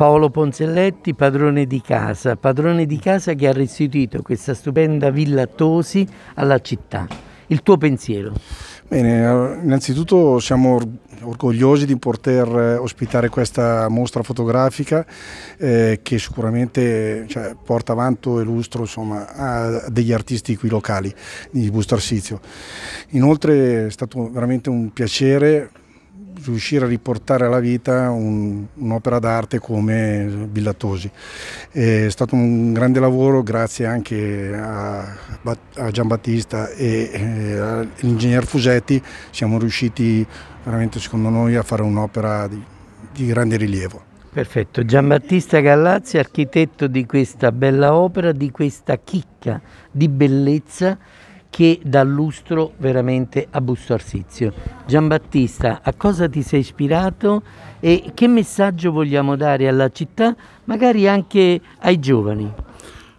Paolo Ponzelletti, padrone di casa, padrone di casa che ha restituito questa stupenda villa Tosi alla città. Il tuo pensiero? Bene, innanzitutto siamo orgogliosi di poter eh, ospitare questa mostra fotografica eh, che sicuramente cioè, porta avanti e lustro insomma, a degli artisti qui locali di Busto Arsizio. Inoltre è stato veramente un piacere riuscire a riportare alla vita un'opera d'arte come Villatosi. È stato un grande lavoro grazie anche a, a Giambattista e, e eh, all'ingegner Fusetti, siamo riusciti veramente secondo noi a fare un'opera di, di grande rilievo. Perfetto, Giambattista Gallazzi, architetto di questa bella opera, di questa chicca di bellezza che dà lustro veramente a Busto Arsizio. Giambattista, a cosa ti sei ispirato e che messaggio vogliamo dare alla città, magari anche ai giovani?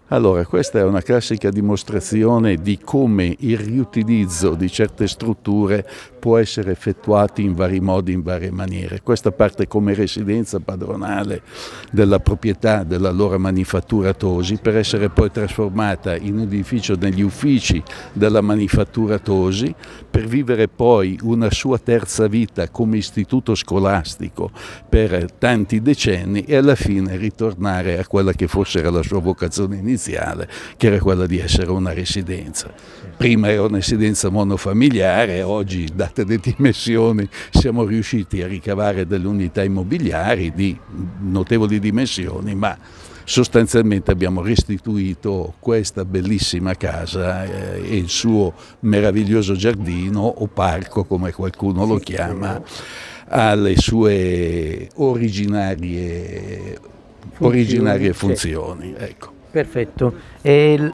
Allora, questa è una classica dimostrazione di come il riutilizzo di certe strutture può essere effettuato in vari modi, in varie maniere. Questa parte come residenza padronale della proprietà dell'allora manifattura Tosi per essere poi trasformata in un edificio negli uffici della manifattura Tosi per vivere poi una sua terza vita come istituto scolastico per tanti decenni e alla fine ritornare a quella che forse era la sua vocazione iniziale, che era quella di essere una residenza. Prima era una residenza monofamiliare, oggi da date le dimensioni siamo riusciti a ricavare delle unità immobiliari di notevoli dimensioni, ma sostanzialmente abbiamo restituito questa bellissima casa eh, e il suo meraviglioso giardino o parco come qualcuno lo chiama alle sue originarie, originarie funzioni. Ecco. Perfetto. E